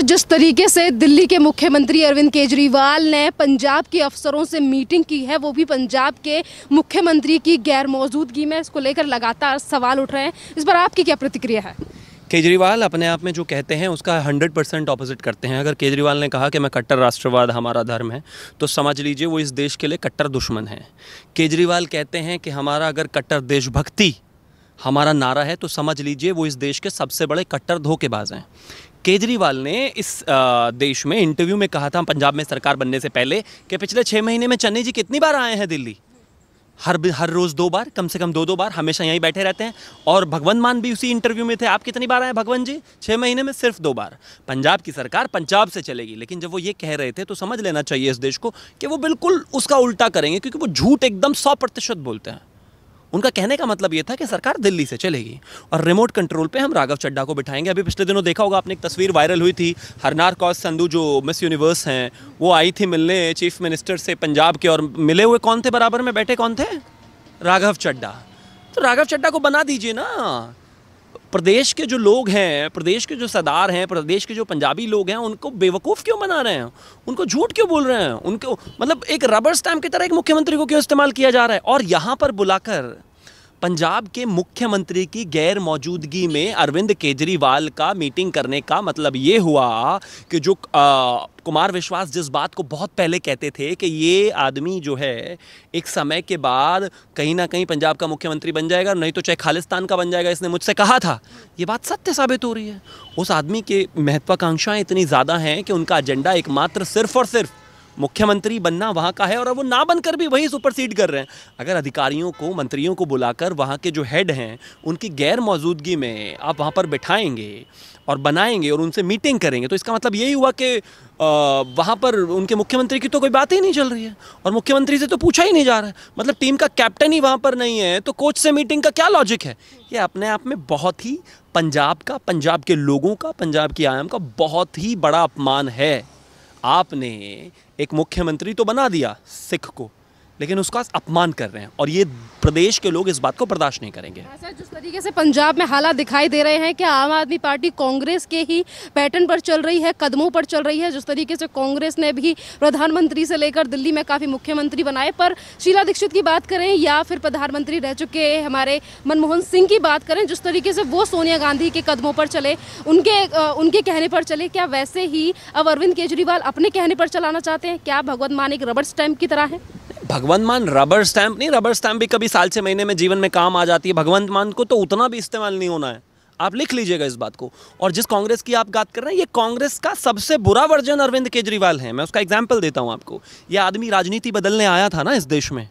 sir जिस तरीके से दिल्ली के मुख्यमंत्री अरविंद केजरीवाल ने पंजाब के अफसरों से मीटिंग की है वो भी पंजाब के मुख्यमंत्री की गैर मौजूदगी में इसको लेकर लगातार सवाल उठ रहे हैं इस पर आपकी क्या प्रतिक्रिया है केजरीवाल अपने आप में जो कहते हैं उसका 100 परसेंट ऑपोजिट करते हैं अगर केजरीवाल ने कहा कि मैं कट्टर राष्ट्रवाद हमारा धर्म है तो समझ लीजिए वो इस देश के लिए कट्टर दुश्मन है केजरीवाल कहते हैं कि हमारा अगर कट्टर देशभक्ति हमारा नारा है तो समझ लीजिए वो इस देश के सबसे बड़े कट्टर धोखेबाज हैं केजरीवाल ने इस देश में इंटरव्यू में कहा था पंजाब में सरकार बनने से पहले कि पिछले छः महीने में चन्नी जी कितनी बार आए हैं दिल्ली हर हर रोज़ दो बार कम से कम दो दो बार हमेशा यहीं बैठे रहते हैं और भगवंत मान भी उसी इंटरव्यू में थे आप कितनी बार आए भगवंत जी छः महीने में सिर्फ दो बार पंजाब की सरकार पंजाब से चलेगी लेकिन जब वो ये कह रहे थे तो समझ लेना चाहिए इस देश को कि वो बिल्कुल उसका उल्टा करेंगे क्योंकि वो झूठ एकदम सौ प्रतिशत बोलते हैं उनका कहने का मतलब ये था कि सरकार दिल्ली से चलेगी और रिमोट कंट्रोल पे हम राघव चड्डा को बिठाएंगे अभी पिछले दिनों देखा होगा आपने एक तस्वीर वायरल हुई थी हरनार कौस संधू जो मिस यूनिवर्स हैं वो आई थी मिलने चीफ मिनिस्टर से पंजाब के और मिले हुए कौन थे बराबर में बैठे कौन थे राघव चड्डा तो राघव चड्डा को बना दीजिए ना प्रदेश के जो लोग हैं प्रदेश के जो सरदार हैं प्रदेश के जो पंजाबी लोग हैं उनको बेवकूफ़ क्यों बना रहे हैं उनको झूठ क्यों बोल रहे हैं उनको मतलब एक रबर स्टैम्प की तरह एक मुख्यमंत्री को क्यों इस्तेमाल किया जा रहा है और यहाँ पर बुलाकर पंजाब के मुख्यमंत्री की गैर मौजूदगी में अरविंद केजरीवाल का मीटिंग करने का मतलब ये हुआ कि जो आ, कुमार विश्वास जिस बात को बहुत पहले कहते थे कि ये आदमी जो है एक समय के बाद कहीं ना कहीं पंजाब का मुख्यमंत्री बन जाएगा नहीं तो चाहे खालिस्तान का बन जाएगा इसने मुझसे कहा था ये बात सत्य साबित हो रही है उस आदमी की महत्वाकांक्षाएं इतनी ज़्यादा हैं कि उनका एजेंडा एकमात्र सिर्फ और सिर्फ मुख्यमंत्री बनना वहाँ का है और वो ना बनकर भी वहीं सुपरसीड कर रहे हैं अगर अधिकारियों को मंत्रियों को बुलाकर वहाँ के जो हेड हैं उनकी गैर मौजूदगी में आप वहाँ पर बिठाएंगे और बनाएंगे और उनसे मीटिंग करेंगे तो इसका मतलब यही हुआ कि वहाँ पर उनके मुख्यमंत्री की तो कोई बात ही नहीं चल रही है और मुख्यमंत्री से तो पूछा ही नहीं जा रहा है मतलब टीम का कैप्टन ही वहाँ पर नहीं है तो कोच से मीटिंग का क्या लॉजिक है ये अपने आप में बहुत ही पंजाब का पंजाब के लोगों का पंजाब की आयाम का बहुत ही बड़ा अपमान है आपने एक मुख्यमंत्री तो बना दिया सिख को लेकिन उसका अपमान कर रहे हैं और ये प्रदेश के लोग इस बात को बर्दाश्त नहीं करेंगे सर जिस तरीके से पंजाब में हालात दिखाई दे रहे हैं कि आम आदमी पार्टी कांग्रेस के ही पैटर्न पर चल रही है कदमों पर चल रही है जिस तरीके से कांग्रेस ने भी प्रधानमंत्री से लेकर दिल्ली में काफ़ी मुख्यमंत्री बनाए पर शीला दीक्षित की बात करें या फिर प्रधानमंत्री रह चुके हमारे मनमोहन सिंह की बात करें जिस तरीके से वो सोनिया गांधी के कदमों पर चले उनके उनके कहने पर चले क्या वैसे ही अब अरविंद केजरीवाल अपने कहने पर चलाना चाहते हैं क्या भगवत मान एक रबर स्टैम्प की तरह है भगवंत मान रबर स्टैंप नहीं रबर स्टैंप भी कभी साल छः महीने में जीवन में काम आ जाती है भगवंत मान को तो उतना भी इस्तेमाल नहीं होना है आप लिख लीजिएगा इस बात को और जिस कांग्रेस की आप बात कर रहे हैं ये कांग्रेस का सबसे बुरा वर्जन अरविंद केजरीवाल है मैं उसका एग्जाम्पल देता हूँ आपको ये आदमी राजनीति बदलने आया था ना इस देश में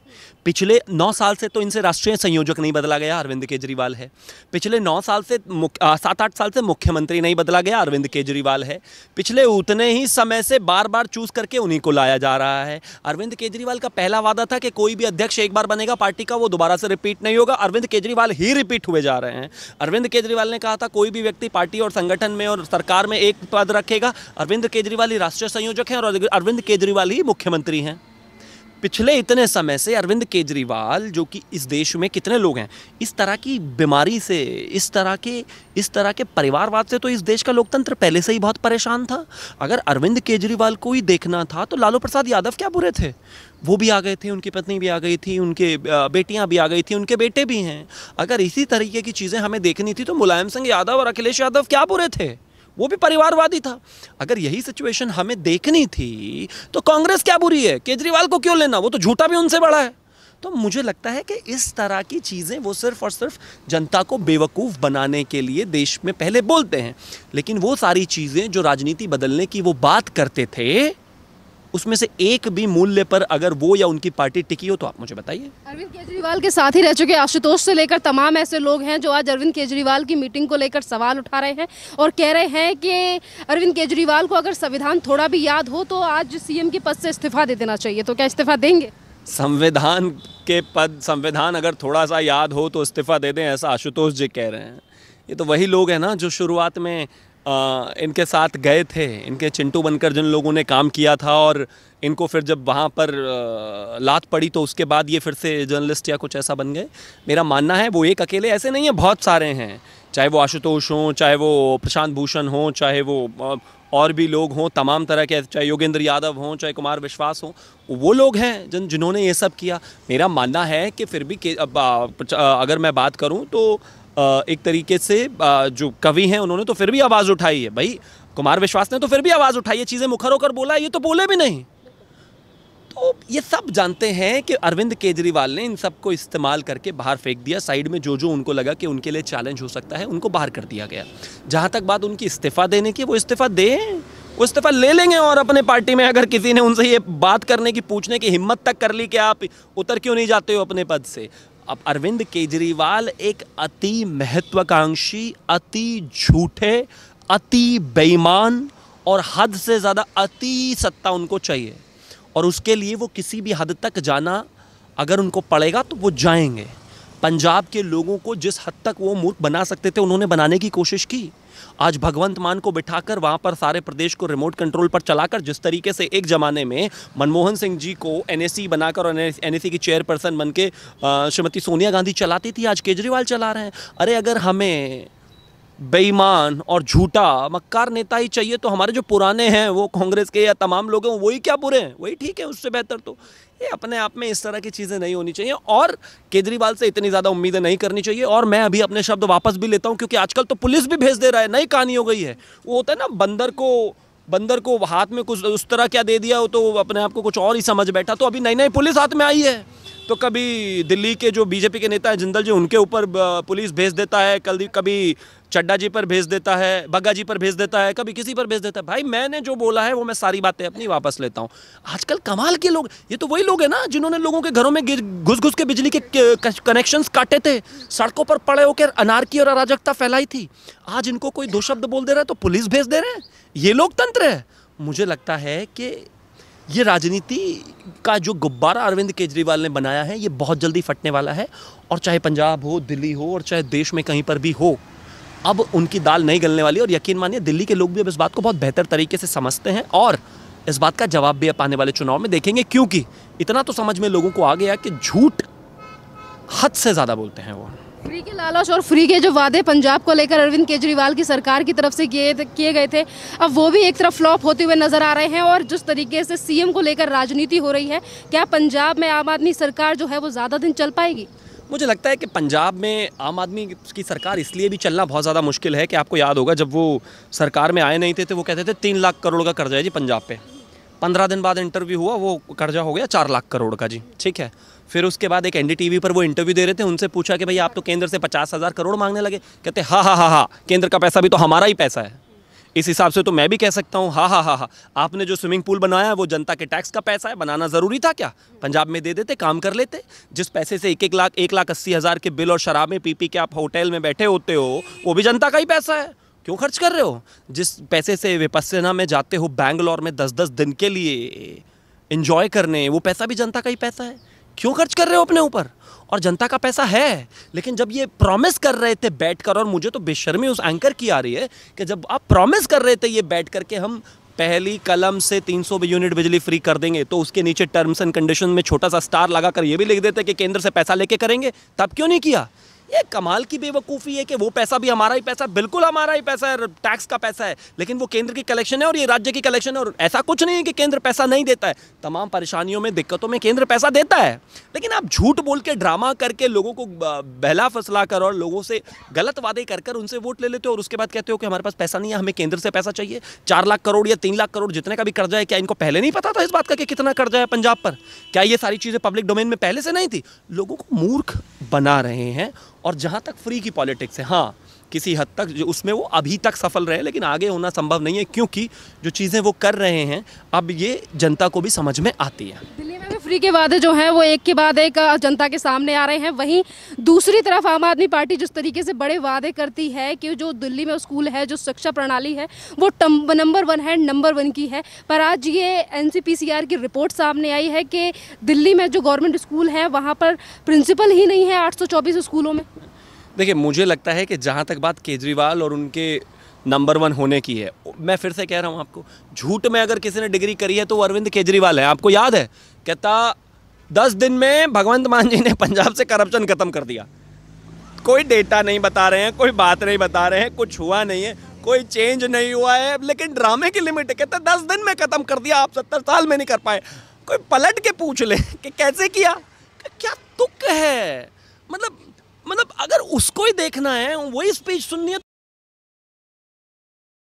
पिछले नौ साल से तो इनसे राष्ट्रीय संयोजक नहीं बदला गया अरविंद केजरीवाल है पिछले नौ साल से सात आठ साल से मुख्यमंत्री नहीं बदला गया अरविंद केजरीवाल है पिछले उतने ही समय से बार बार चूज करके उन्हीं को लाया जा रहा है अरविंद केजरीवाल का पहला वादा था कि कोई भी अध्यक्ष एक बार बनेगा पार्टी का वो दोबारा से रिपीट नहीं होगा अरविंद केजरीवाल ही रिपीट हुए जा रहे हैं अरविंद केजरीवाल ने कहा था कोई भी व्यक्ति पार्टी और संगठन में और सरकार में एक पद रखेगा अरविंद केजरीवाल ही राष्ट्रीय संयोजक हैं और अरविंद केजरीवाल ही मुख्यमंत्री हैं पिछले इतने समय से अरविंद केजरीवाल जो कि इस देश में कितने लोग हैं इस तरह की बीमारी से इस तरह के इस तरह के परिवारवाद से तो इस देश का लोकतंत्र पहले से ही बहुत परेशान था अगर अरविंद केजरीवाल को ही देखना था तो लालू प्रसाद यादव क्या बुरे थे वो भी आ गए थे उनकी पत्नी भी आ गई थी उनके बेटियां भी आ गई थी उनके बेटे भी हैं अगर इसी तरीके की चीज़ें हमें देखनी थी तो मुलायम सिंह यादव और अखिलेश यादव क्या बुरे थे वो भी परिवारवादी था अगर यही सिचुएशन हमें देखनी थी तो कांग्रेस क्या बुरी है केजरीवाल को क्यों लेना वो तो झूठा भी उनसे बड़ा है तो मुझे लगता है कि इस तरह की चीज़ें वो सिर्फ और सिर्फ जनता को बेवकूफ़ बनाने के लिए देश में पहले बोलते हैं लेकिन वो सारी चीज़ें जो राजनीति बदलने की वो बात करते थे उसमें से एक भी मूल्य पर अगर वो या उनकी पार्टी टिकी हो तो आप मुझे बताइए अरविंद केजरीवाल के साथ ही रह चुके आशुतोष से लेकर तमाम ऐसे लोग हैं जो आज अरविंद केजरीवाल की मीटिंग को लेकर सवाल उठा रहे हैं और कह रहे हैं कि अरविंद केजरीवाल को अगर संविधान थोड़ा भी याद हो तो आज सीएम के पद से इस्तीफा दे देना चाहिए तो क्या इस्तीफा देंगे संविधान के पद संविधान अगर थोड़ा सा याद हो तो इस्तीफा दे दें ऐसा आशुतोष जी कह रहे हैं ये तो वही लोग हैं ना जो शुरुआत में आ, इनके साथ गए थे इनके चिंटू बनकर जिन लोगों ने काम किया था और इनको फिर जब वहाँ पर लात पड़ी तो उसके बाद ये फिर से जर्नलिस्ट या कुछ ऐसा बन गए मेरा मानना है वो एक अकेले ऐसे नहीं है बहुत सारे हैं चाहे वो आशुतोष हों चाहे वो प्रशांत भूषण हों चाहे वो और भी लोग हों तमाम तरह के चाहे योगेंद्र यादव हों चाहे कुमार विश्वास हों वो लोग हैं जिन जिन्होंने ये सब किया मेरा मानना है कि फिर भी अब, अगर मैं बात करूं तो एक तरीके से जो कवि हैं उन्होंने तो फिर भी आवाज़ उठाई है भाई कुमार विश्वास ने तो फिर भी आवाज़ उठाई है चीज़ें मुखर होकर बोला ये तो बोले भी नहीं तो ये सब जानते हैं कि अरविंद केजरीवाल ने इन सब को इस्तेमाल करके बाहर फेंक दिया साइड में जो जो उनको लगा कि उनके लिए चैलेंज हो सकता है उनको बाहर कर दिया गया जहाँ तक बात उनकी इस्तीफ़ा देने की वो इस्तीफ़ा दें वो इस्तीफ़ा ले लेंगे और अपने पार्टी में अगर किसी ने उनसे ये बात करने की पूछने की हिम्मत तक कर ली कि आप उतर क्यों नहीं जाते हो अपने पद से अब अरविंद केजरीवाल एक अति महत्वाकांक्षी अति झूठे अति बेईमान और हद से ज़्यादा अति सत्ता उनको चाहिए और उसके लिए वो किसी भी हद तक जाना अगर उनको पड़ेगा तो वो जाएंगे पंजाब के लोगों को जिस हद तक वो मूर्ख बना सकते थे उन्होंने बनाने की कोशिश की आज भगवंत मान को बिठाकर वहां पर सारे प्रदेश को रिमोट कंट्रोल पर चलाकर जिस तरीके से एक ज़माने में मनमोहन सिंह जी को एनएससी बनाकर और एनएससी की चेयरपर्सन बन के श्रीमती सोनिया गांधी चलाती थी आज केजरीवाल चला रहे हैं अरे अगर हमें बेईमान और झूठा मक्कार नेता ही चाहिए तो हमारे जो पुराने हैं वो कांग्रेस के या तमाम लोग हैं वही क्या बुरे हैं वही ठीक है उससे बेहतर तो ये अपने आप में इस तरह की चीज़ें नहीं होनी चाहिए और केजरीवाल से इतनी ज़्यादा उम्मीदें नहीं करनी चाहिए और मैं अभी अपने शब्द वापस भी लेता हूँ क्योंकि आजकल तो पुलिस भी भेज दे रहा है नई कहानी हो गई है वो होता है ना बंदर को बंदर को हाथ में कुछ उस तरह क्या दे दिया हो तो अपने आप को कुछ और ही समझ बैठा तो अभी नई नई पुलिस हाथ में आई है तो कभी दिल्ली के जो बीजेपी के नेता हैं जिंदल जी उनके ऊपर पुलिस भेज देता है कल कभी चड्डा जी पर भेज देता है बग्गा जी पर भेज देता है कभी किसी पर भेज देता है भाई मैंने जो बोला है वो मैं सारी बातें अपनी वापस लेता हूँ आजकल कमाल के लोग ये तो वही लोग हैं ना जिन्होंने लोगों के घरों में घुस घुस के बिजली के कनेक्शंस काटे थे सड़कों पर पड़े होकर अनारकी और अराजकता फैलाई थी आज इनको कोई दो शब्द बोल दे रहा है तो पुलिस भेज दे रहे हैं ये लोकतंत्र है मुझे लगता है कि ये राजनीति का जो गुब्बारा अरविंद केजरीवाल ने बनाया है ये बहुत जल्दी फटने वाला है और चाहे पंजाब हो दिल्ली हो और चाहे देश में कहीं पर भी हो अब उनकी दाल नहीं गलने वाली और यकीन मानिए दिल्ली के लोग भी अब इस बात को बहुत बेहतर तरीके से समझते हैं और इस बात का जवाब भी आप आने वाले चुनाव में देखेंगे क्योंकि इतना तो समझ में लोगों को आ गया कि झूठ हद से ज़्यादा बोलते हैं वो फ्री के लालच और फ्री के जो वादे पंजाब को लेकर अरविंद केजरीवाल की सरकार की तरफ से किए किए गए थे अब वो भी एक तरफ फ्लॉप होते हुए नजर आ रहे हैं और जिस तरीके से सीएम को लेकर राजनीति हो रही है क्या पंजाब में आम आदमी सरकार जो है वो ज़्यादा दिन चल पाएगी मुझे लगता है कि पंजाब में आम आदमी की सरकार इसलिए भी चलना बहुत ज़्यादा मुश्किल है कि आपको याद होगा जब वो सरकार में आए नहीं थे तो वो कहते थे तीन लाख करोड़ का कर्जा है जी पंजाब पे पंद्रह दिन बाद इंटरव्यू हुआ वो कर्जा हो गया चार लाख करोड़ का जी ठीक है फिर उसके बाद एक एनडीटीवी पर वो इंटरव्यू दे रहे थे उनसे पूछा कि भाई आप तो केंद्र से पचास हज़ार करोड़ मांगने लगे कहते हाँ हाँ हाँ हाँ केंद्र का पैसा भी तो हमारा ही पैसा है इस हिसाब से तो मैं भी कह सकता हूँ हाँ हाँ हाँ हाँ आपने जो स्विमिंग पूल बनाया वो जनता के टैक्स का पैसा है बनाना ज़रूरी था क्या पंजाब में दे देते काम कर लेते जिस पैसे से एक एक लाख एक लाख अस्सी हज़ार के बिल और शराब में पी पी के आप होटल में बैठे होते हो वो भी जनता का ही पैसा है क्यों खर्च कर रहे हो जिस पैसे से विपस्ना में जाते हो बैंगलोर में दस दस दिन के लिए इन्जॉय करने वो पैसा भी जनता का ही पैसा है क्यों खर्च कर रहे हो अपने ऊपर और जनता का पैसा है लेकिन जब ये प्रॉमिस कर रहे थे बैठ कर और मुझे तो बेशर्मी उस एंकर की आ रही है कि जब आप प्रॉमिस कर रहे थे ये बैठ करके हम पहली कलम से 300 यूनिट बिजली फ्री कर देंगे तो उसके नीचे टर्म्स एंड कंडीशन में छोटा सा स्टार लगा कर ये भी लिख देते कि केंद्र से पैसा लेके करेंगे तब क्यों नहीं किया ये कमाल की बेवकूफ़ी है कि वो पैसा भी हमारा ही पैसा है बिल्कुल हमारा ही पैसा है टैक्स का पैसा है लेकिन वो केंद्र की कलेक्शन है और ये राज्य की कलेक्शन है और ऐसा कुछ नहीं है कि केंद्र पैसा नहीं देता है तमाम परेशानियों में दिक्कतों में केंद्र पैसा देता है लेकिन आप झूठ बोल के ड्रामा करके लोगों को बहला फसला कर और लोगों से गलत वादे कर कर उनसे वोट ले लेते हो और उसके बाद कहते हो कि हमारे पास पैसा नहीं है हमें केंद्र से पैसा चाहिए चार लाख करोड़ या तीन लाख करोड़ जितने का भी कर्जा है क्या इनको पहले नहीं पता था इस बात का कि कितना कर्जा है पंजाब पर क्या ये सारी चीज़ें पब्लिक डोमेन में पहले से नहीं थी लोगों को मूर्ख बना रहे हैं और जहाँ तक फ्री की पॉलिटिक्स है हाँ किसी हद तक जो उसमें वो अभी तक सफल रहे लेकिन आगे होना संभव नहीं है क्योंकि जो चीज़ें वो कर रहे हैं अब ये जनता को भी समझ में आती है बेखबरी के वादे जो हैं वो एक के बाद एक जनता के सामने आ रहे हैं वहीं दूसरी तरफ आम आदमी पार्टी जिस तरीके से बड़े वादे करती है कि जो दिल्ली में स्कूल है जो शिक्षा प्रणाली है वो नंबर वन है नंबर वन की है पर आज ये एन की रिपोर्ट सामने आई है कि दिल्ली में जो गवर्नमेंट स्कूल है वहाँ पर प्रिंसिपल ही नहीं है आठ स्कूलों में देखिए मुझे लगता है कि जहाँ तक बात केजरीवाल और उनके नंबर वन होने की है मैं फिर से कह रहा हूँ आपको झूठ में अगर किसी ने डिग्री करी है तो वो अरविंद केजरीवाल है आपको याद है कहता दस दिन में भगवंत मान जी ने पंजाब से करप्शन ख़त्म कर दिया कोई डेटा नहीं बता रहे हैं कोई बात नहीं बता रहे हैं कुछ हुआ नहीं है कोई चेंज नहीं हुआ है लेकिन ड्रामे की लिमिट है कहता दस दिन में ख़त्म कर दिया आप सत्तर साल में नहीं कर पाए कोई पलट के पूछ ले कि कैसे किया क्या तुक है मतलब मतलब अगर उसको ही देखना है वही स्पीच सुननी है